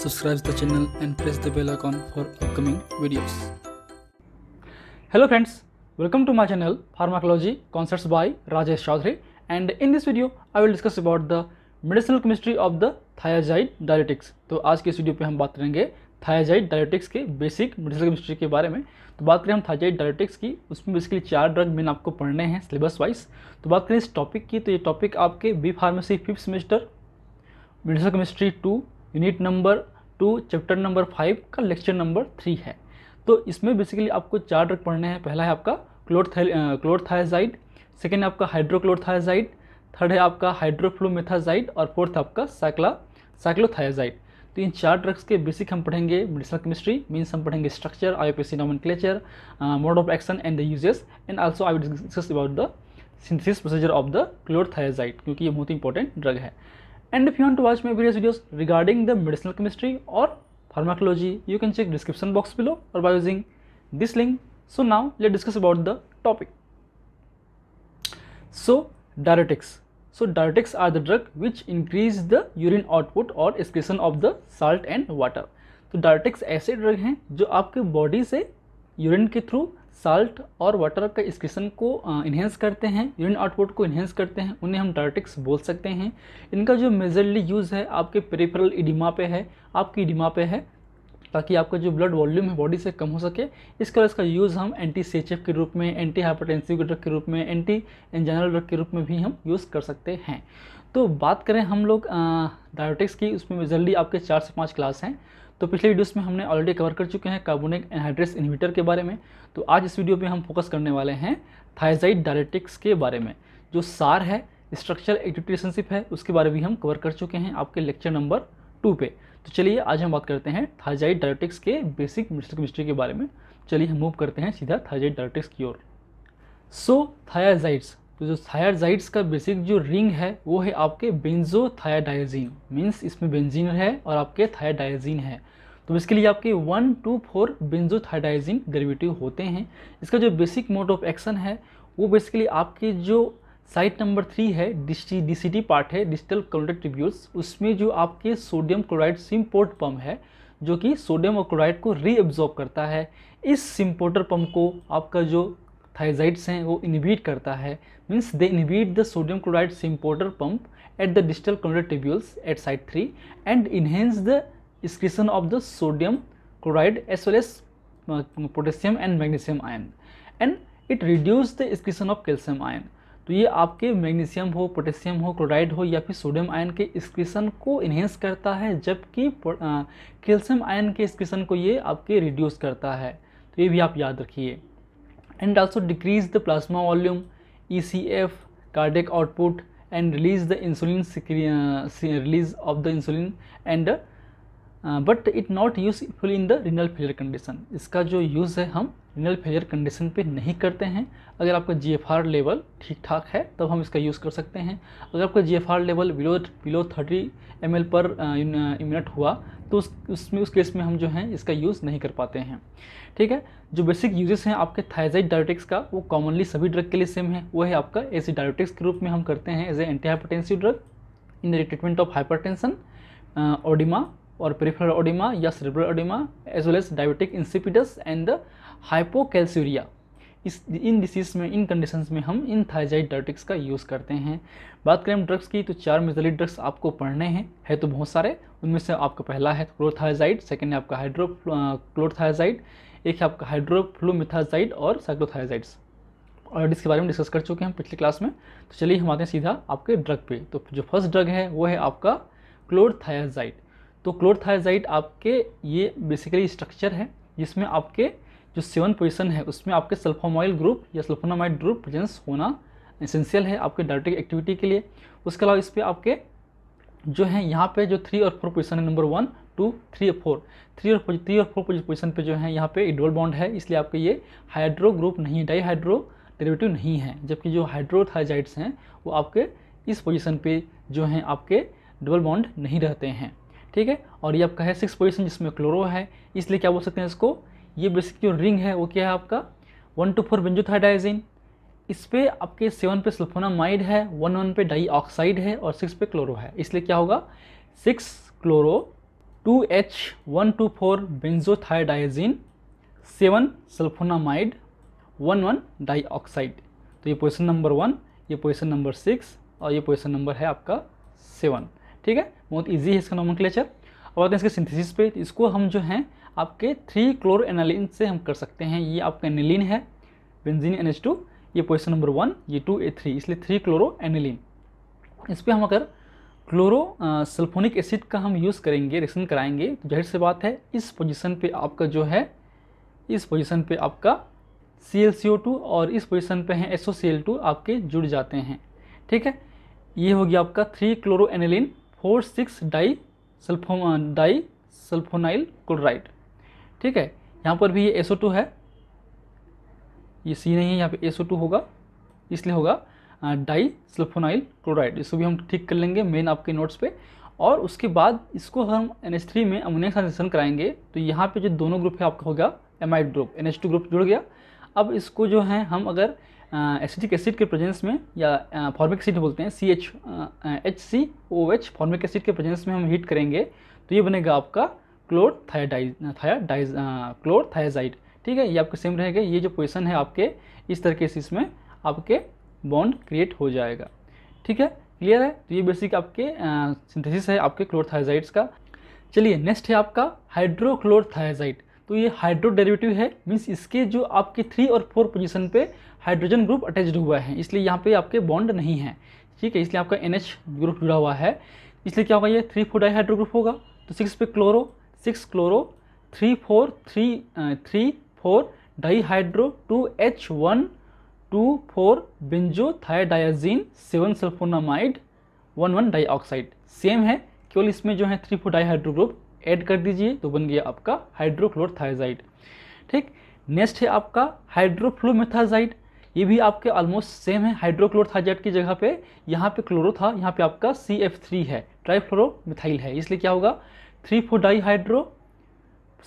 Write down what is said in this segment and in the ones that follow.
subscribe the channel and press the bell icon for upcoming videos hello friends welcome to my channel pharmacology concepts by rajesh chaudhary and in this video i will discuss about the medicinal chemistry of the thiazide diuretics to aaj ke is video pe hum baat karenge thiazide diuretics के basic medicine chemistry के बारे में तो बात करें हम thiazide डायोटिक्स की उसमें बेसिकली चार ड्रग मेन आपको पढ़ने हैं सिलेबस वाइज तो बात करें इस टॉपिक की तो ये टॉपिक आपके B pharmacy fifth semester medicine chemistry two unit number two chapter number five का लेक्चर नंबर थ्री है तो इसमें बेसिकली आपको चार ड्रग पढ़ने हैं पहला है आपका क्लोरथाइल क्लोरथाइजाइड सेकेंड है आपका हाइड्रोक्लोरथाइजाइड थर्ड है आपका हाइड्रोफ्लोमेथाजाइड और फोर्थ आपका साइक्ला साइक्लोथाइजाइड तो इन चार ड्रग्स के बेसिक हम पढ़ेंगे मेडिसिनल केमिस्ट्री मीन्स हम पढ़ेंगे structure I P C nomenclature mode of action and the uses and also I will discuss about the synthesis procedure of the chlorothiazide क्योंकि ये बहुत ही इंपॉर्टेंट ड्रग है And if you want to watch my previous videos regarding the medicinal chemistry or pharmacology, you can check description box below or by using this link. So now let's discuss about the topic. So diuretics. So diuretics are the drug which increase the urine output or excretion of the salt and water. तो diuretics ऐसे drug हैं जो आपके body से urine के through salt और water का इसकेशन को इन्हेंस करते हैं यूरिन आउटपुट को इन्हेंस करते हैं उन्हें हम डायरेटिक्स बोल सकते हैं इनका जो मेजरली यूज़ है आपके पेरिफेरल इडिमा पे है आपकी इडिमा पे है ताकि आपका जो ब्लड वॉल्यूम है बॉडी से कम हो सके इस कलर इसका यूज़ हम एंटी सी के रूप में एंटी हाइपरटेंसिव ड्रग के रूप में एंटी एंजाइनल ड्रग के रूप में भी हम यूज़ कर सकते हैं तो बात करें हम लोग डायोटिक्स की उसमें मेजरली आपके चार से पाँच क्लास हैं तो पिछले वीडियोस में हमने ऑलरेडी कवर कर चुके हैं कार्बोनिक एनहाइड्रेस इन्वीटर के बारे में तो आज इस वीडियो पे हम फोकस करने वाले हैं थाइजाइड डायरेटिक्स के बारे में जो सार है स्ट्रक्चर एडिटेशनशिप है उसके बारे में भी हम कवर कर चुके हैं आपके लेक्चर नंबर टू पे तो चलिए आज हम बात करते हैं थाइजाइड डायरेटिक्स के बेसिक मिस्टर केमिस्ट्री के बारे में चलिए हम मूव करते हैं सीधा थाइजाइड डायरेटिक्स की ओर सो थायाजाइड्स तो जो थायरजाइड्स का बेसिक जो रिंग है वो है आपके बेंजो थायाडाइजीन मीन्स इसमें बेंजीन है और आपके थायडाइजीन है तो इसके लिए आपके one two four benzo benzothiadiazine derivative होते हैं इसका जो बेसिक मोड ऑफ एक्शन है वो बेसिकली आपके जो साइट नंबर थ्री है डी डीसीटी पार्ट है डिजिटल कलोरेट ट्रिब्यूल्स उसमें जो आपके सोडियम क्लोराइड सिम्पोर्ट पम्प है जो कि सोडियम और क्लोराइड को रीअब्जॉर्ब करता है इस सिम्पोर्टर पम्प को आपका जो थाइजाइड्स हैं वो इनिबीट करता है means they inhibit the sodium chloride symporter pump at the digital chloride tubules at site three and enhance the excretion of the sodium chloride as well as potassium and magnesium ion and it reduce the the of calcium ion तो ये आपके magnesium हो potassium हो chloride हो या फिर sodium ion के excretion को इन्हेंस करता है जबकि कैल्शियम uh, आयन के एक्सक्रीशन को ये आपके रिड्यूस करता है तो ये भी आप याद रखिए and also decrease the plasma volume, ECF, cardiac output and release the insulin uh, release of the insulin and but it not useful in the renal failure condition इसका जो यूज़ है हम रिनल फेलियर कंडीशन पे नहीं करते हैं अगर आपका जी लेवल ठीक ठाक है तब हम इसका यूज़ कर सकते हैं अगर आपका G level below below thirty M per minute हुआ तो उस उसमें उस केस में हम जो हैं इसका यूज़ नहीं कर पाते हैं ठीक है जो बेसिक यूजेस हैं आपके थाइजाइड डायोटिक्स का वो कॉमनली सभी ड्रग के लिए सेम है वो है आपका एसी डायोटिक्स के रूप में हम करते हैं as a anti hypertensive drug in the treatment of hypertension oedema और peripheral ओडिमा या cerebral oedema as well as diabetic insipidus and the hypocalciuria इस इन डिसीज़ में इन कंडीशंस में हम इन थायजाइड डायटिक्स का यूज़ करते हैं बात करें ड्रग्स की तो चार मिजली ड्रग्स आपको पढ़ने हैं है तो बहुत सारे उनमें से आपका पहला है क्लोरथाइजाइड सेकेंड है आपका हाइड्रो क्लोरथाइजाइड एक है आपका हाइड्रोफ्लोमिथाजाइड और साइक्लोथाइजाइड्स ऑलरेडी इसके बारे में डिस्कस कर चुके हैं पिछले क्लास में तो चलिए हम आते हैं सीधा आपके ड्रग पे तो जो फर्स्ट ड्रग है वो है आपका क्लोरथायाजाइड तो क्लोरथाइजाइड आपके ये बेसिकली स्ट्रक्चर है जिसमें आपके जो सेवन पोजिशन है उसमें आपके सल्फोमाइल ग्रुप या सल्फोनामाइड ग्रुप प्रेजेंस होना एसेंशियल है आपके डायरेटिक एक्टिविटी के लिए उसके अलावा इस पर आपके जो है यहाँ पे जो थ्री और फोर पोजिशन है नंबर वन टू थ्री और फोर थ्री और थ्री और फोर पोजिशन पे जो है यहाँ पे डबल बॉन्ड है इसलिए आपके ये हाइड्रो ग्रुप नहीं डाई हाइड्रो डेरेवेटिव नहीं है जबकि जो हाइड्रोथाइजाइड्स हैं वो आपके इस पोजिशन पे जो हैं आपके डबल बॉन्ड नहीं रहते हैं ठीक है और ये आपका है सिक्स पोजिशन जिसमें क्लोरो है इसलिए क्या बोल सकते हैं इसको ये बेसिक जो रिंग है वो क्या है आपका वन टू फोर बेंजोथाइडाइजिन इस पर आपके सेवन पे सल्फोनामाइड है वन वन पे डाई ऑक्साइड है और सिक्स पे क्लोरो है इसलिए क्या होगा six chloro two H one two four benzothiadiazine seven sulfonamide one one dioxide तो ये पोजिशन नंबर वन ये पोजिशन नंबर सिक्स और ये पोजिशन नंबर है आपका सेवन ठीक है बहुत ईजी है इसका नॉमन क्लेचर अब आते हैं इसके सिंथेसिस पे इसको हम जो हैं आपके थ्री क्लोर एनालिन से हम कर सकते हैं ये आपका एनिलिन है बेंजीन एन टू ये पोजिशन नंबर वन ये टू ए थ्री इसलिए थ्री क्लोरो एनिलिन इस पर हम अगर क्लोरो सल्फोनिक एसिड का हम यूज़ करेंगे रिक्शन कराएंगे तो जाहिर सी बात है इस पोजिशन पर आपका जो है इस पोजिशन पर आपका C L C O two और इस पोजिशन पर हैं S O C L two आपके जुड़ जाते हैं ठीक है ये हो गया आपका three chloro aniline four six di sulfo di sulfonyl chloride ठीक है यहाँ पर भी ये एसो टू है ये सी नहीं है यहाँ पे एसो टू होगा इसलिए होगा डाई सल्फोनाइल क्लोराइड इसको भी हम ठीक कर लेंगे मेन आपके नोट्स पे और उसके बाद इसको हम एन एच थ्री में अमोनिया ट्रांजेक्शन कराएंगे तो यहाँ पे जो दोनों ग्रुप है आपका होगा amide group N H two group जुड़ गया अब इसको जो है हम अगर एसिटिक एसिड के प्रेजेंस में या फॉर्मिक एसिड बोलते हैं C H H C O H formic acid के प्रेजेंस में हम हीट करेंगे तो ये बनेगा आपका क्लोर थायाडाइज थायाडाइज क्लोर थायाजाइड ठीक है ये आपके सेम रहेगा ये जो पोजिशन है आपके इस तरीके से इसमें आपके बॉन्ड क्रिएट हो जाएगा ठीक है क्लियर है तो ये बेसिक आपके सिंथेसिस है आपके क्लोरथाइजाइड्स का चलिए नेक्स्ट है आपका हाइड्रोक्लोरथाइजाइड तो ये हाइड्रो डेरिवेटिव है मीन्स इसके जो आपके थ्री और फोर पोजीशन पे हाइड्रोजन ग्रुप अटैच्ड हुआ है इसलिए यहाँ पे आपके बॉन्ड नहीं है ठीक है इसलिए आपका एन ग्रुप जुड़ा हुआ है इसलिए क्या होगा ये थ्री फोर डाईहाइड्रो ग्रुप होगा तो सिक्स पे chloro six chloro three four three three four dihydro two H one two four benzo thiadiazine seven sulfonamide one one dioxide same है केवल इसमें जो है three four dihydro group add कर दीजिए तो बन गया आपका हाइड्रोक्लोरथाइजाइड ठीक नेक्स्ट है आपका हाइड्रोफ्लोमेथाजाइड ये भी आपके ऑलमोस्ट सेम है हाइड्रोक्लोरथाइजाइड की जगह पे यहाँ पे क्लोरो था यहाँ पे आपका सी एफ थ्री है ट्राइफ्लोरोमिथाइल है इसलिए क्या होगा three four dihydro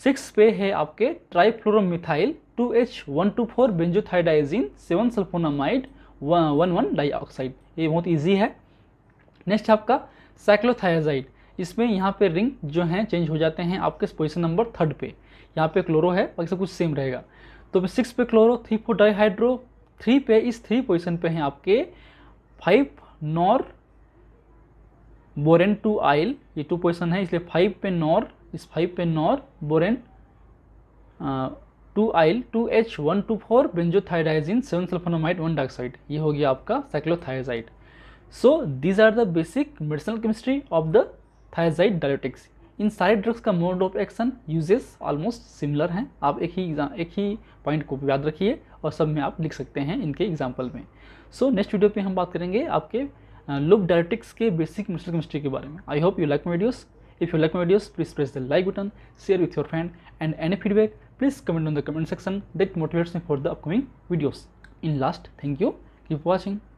six पे है आपके trifluoromethyl two H one two four benzothiadiazine seven sulfonamide one one dioxide ये बहुत ईजी है नेक्स्ट आपका साइक्लोथाइजाइड इसमें यहाँ पे रिंग जो हैं चेंज हो जाते हैं आपके पोजिशन नंबर थर्ड पे यहाँ पे क्लोरो है बाकी सब कुछ सेम रहेगा तो सिक्स पे chloro three four dihydro three पे इस थ्री पोजिशन पे हैं आपके five norbornene two yl ये टू पोजिशन है इसलिए फाइव पे नॉर इस फाइव पे norbornene two yl two H one two four benzothiadiazine seven sulfonamide one dioxide ये हो गया आपका cyclothiazide so these are the basic medicinal chemistry of the thiazide diuretics इन सारे ड्रग्स का mode of action uses almost similar हैं आप एक ही एक ही पॉइंट को याद रखिए और सब में आप लिख सकते हैं इनके एग्जाम्पल में सो नेक्स्ट वीडियो पर हम बात करेंगे आपके लुक डायरेटिक्स के बेसिक मिस्टर केमिस्ट्री के बारे में I hope you like my videos if you like videos please press the like button share with your friend and any feedback please comment on the comment section that motivates me for the upcoming videos in last thank you keep watching